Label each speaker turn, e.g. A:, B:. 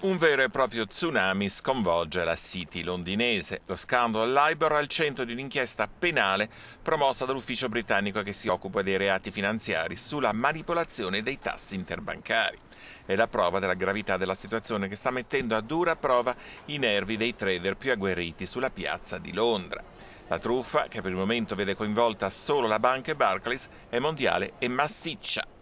A: Un vero e proprio tsunami sconvolge la City londinese. Lo scandalo Libor è al centro di un'inchiesta penale promossa dall'ufficio britannico che si occupa dei reati finanziari sulla manipolazione dei tassi interbancari. È la prova della gravità della situazione che sta mettendo a dura prova i nervi dei trader più agguerriti sulla piazza di Londra. La truffa, che per il momento vede coinvolta solo la banca e Barclays, è mondiale e massiccia.